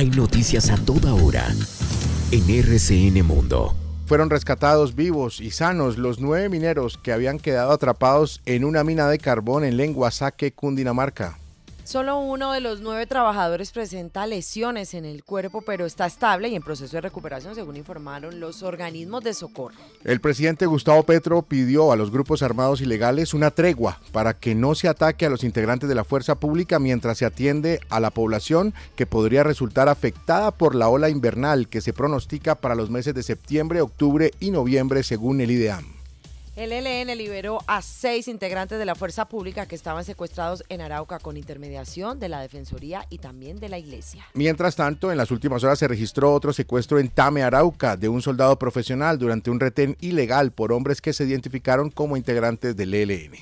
Hay noticias a toda hora en RCN Mundo. Fueron rescatados vivos y sanos los nueve mineros que habían quedado atrapados en una mina de carbón en Lenguasaque, Cundinamarca. Solo uno de los nueve trabajadores presenta lesiones en el cuerpo, pero está estable y en proceso de recuperación, según informaron los organismos de socorro. El presidente Gustavo Petro pidió a los grupos armados ilegales una tregua para que no se ataque a los integrantes de la fuerza pública mientras se atiende a la población que podría resultar afectada por la ola invernal que se pronostica para los meses de septiembre, octubre y noviembre, según el IDEAM. El ELN liberó a seis integrantes de la fuerza pública que estaban secuestrados en Arauca con intermediación de la Defensoría y también de la Iglesia. Mientras tanto, en las últimas horas se registró otro secuestro en Tame, Arauca, de un soldado profesional durante un retén ilegal por hombres que se identificaron como integrantes del LN.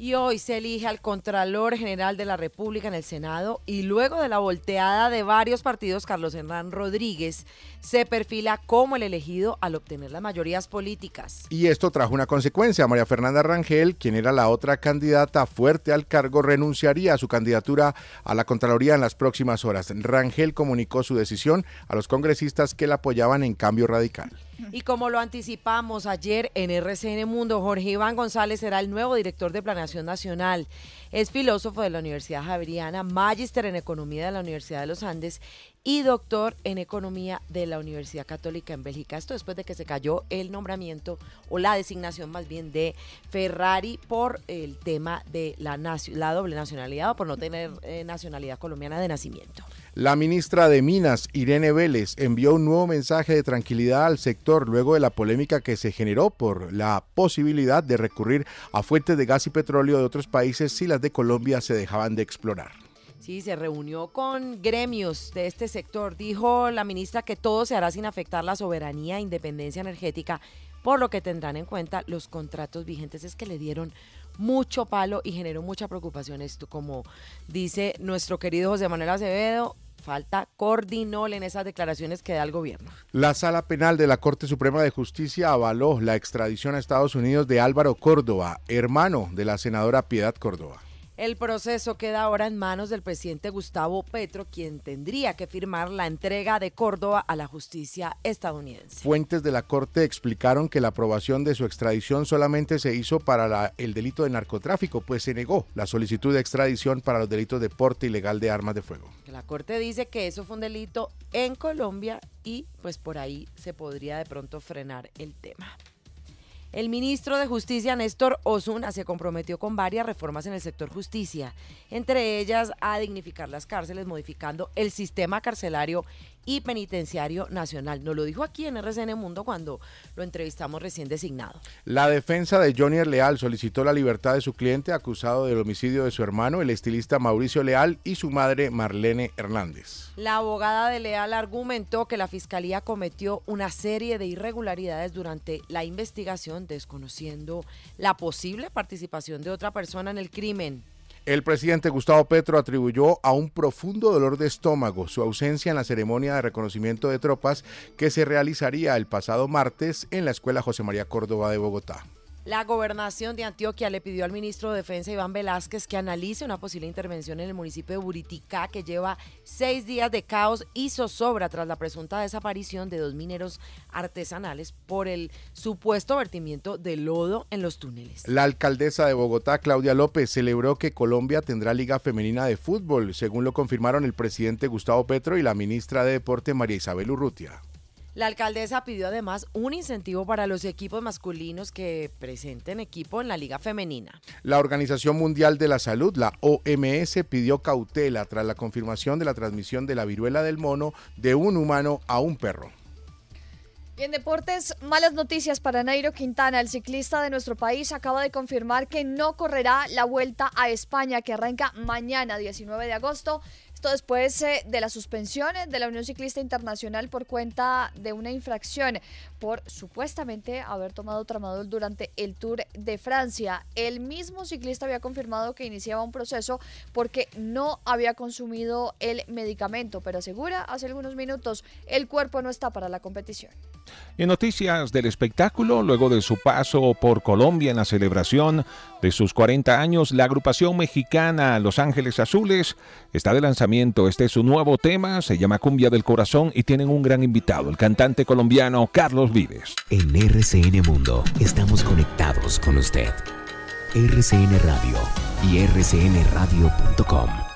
Y hoy se elige al Contralor General de la República en el Senado y luego de la volteada de varios partidos, Carlos Hernán Rodríguez se perfila como el elegido al obtener las mayorías políticas. Y esto trajo una consecuencia. María Fernanda Rangel, quien era la otra candidata fuerte al cargo, renunciaría a su candidatura a la Contraloría en las próximas horas. Rangel comunicó su decisión a los congresistas que la apoyaban en cambio radical. Y como lo anticipamos ayer en RCN Mundo, Jorge Iván González será el nuevo director de Planeación Nacional. Es filósofo de la Universidad Javeriana, magíster en Economía de la Universidad de los Andes y doctor en Economía de la Universidad Católica en Bélgica. Esto después de que se cayó el nombramiento o la designación más bien de Ferrari por el tema de la, la doble nacionalidad o por no tener eh, nacionalidad colombiana de nacimiento. La ministra de Minas, Irene Vélez, envió un nuevo mensaje de tranquilidad al sector luego de la polémica que se generó por la posibilidad de recurrir a fuentes de gas y petróleo de otros países si las de Colombia se dejaban de explorar. Sí, se reunió con gremios de este sector. Dijo la ministra que todo se hará sin afectar la soberanía e independencia energética, por lo que tendrán en cuenta los contratos vigentes. Es que le dieron mucho palo y generó mucha preocupación esto, como dice nuestro querido José Manuel Acevedo, falta coordinol en esas declaraciones que da el gobierno. La sala penal de la Corte Suprema de Justicia avaló la extradición a Estados Unidos de Álvaro Córdoba, hermano de la senadora Piedad Córdoba. El proceso queda ahora en manos del presidente Gustavo Petro, quien tendría que firmar la entrega de Córdoba a la justicia estadounidense. Fuentes de la Corte explicaron que la aprobación de su extradición solamente se hizo para el delito de narcotráfico, pues se negó la solicitud de extradición para los delitos de porte ilegal de armas de fuego. La Corte dice que eso fue un delito en Colombia y pues por ahí se podría de pronto frenar el tema. El ministro de Justicia, Néstor Osuna, se comprometió con varias reformas en el sector justicia, entre ellas a dignificar las cárceles modificando el sistema carcelario y Penitenciario Nacional. Nos lo dijo aquí en RCN Mundo cuando lo entrevistamos recién designado. La defensa de Johnny Leal solicitó la libertad de su cliente acusado del homicidio de su hermano, el estilista Mauricio Leal, y su madre Marlene Hernández. La abogada de Leal argumentó que la fiscalía cometió una serie de irregularidades durante la investigación, desconociendo la posible participación de otra persona en el crimen. El presidente Gustavo Petro atribuyó a un profundo dolor de estómago su ausencia en la ceremonia de reconocimiento de tropas que se realizaría el pasado martes en la Escuela José María Córdoba de Bogotá. La gobernación de Antioquia le pidió al ministro de Defensa Iván Velázquez que analice una posible intervención en el municipio de Buriticá que lleva seis días de caos y zozobra tras la presunta desaparición de dos mineros artesanales por el supuesto vertimiento de lodo en los túneles. La alcaldesa de Bogotá, Claudia López, celebró que Colombia tendrá Liga Femenina de Fútbol, según lo confirmaron el presidente Gustavo Petro y la ministra de Deporte María Isabel Urrutia. La alcaldesa pidió además un incentivo para los equipos masculinos que presenten equipo en la liga femenina. La Organización Mundial de la Salud, la OMS, pidió cautela tras la confirmación de la transmisión de la viruela del mono de un humano a un perro. Y en deportes, malas noticias para Nairo Quintana. El ciclista de nuestro país acaba de confirmar que no correrá la vuelta a España que arranca mañana 19 de agosto después eh, de las suspensiones de la Unión Ciclista Internacional por cuenta de una infracción por supuestamente haber tomado tramadol durante el Tour de Francia. El mismo ciclista había confirmado que iniciaba un proceso porque no había consumido el medicamento, pero asegura hace algunos minutos el cuerpo no está para la competición. En noticias del espectáculo, luego de su paso por Colombia en la celebración de sus 40 años, la agrupación mexicana Los Ángeles Azules está de lanzamiento este es su nuevo tema, se llama Cumbia del Corazón y tienen un gran invitado, el cantante colombiano Carlos Vives. En RCN Mundo estamos conectados con usted. RCN Radio y rcnradio.com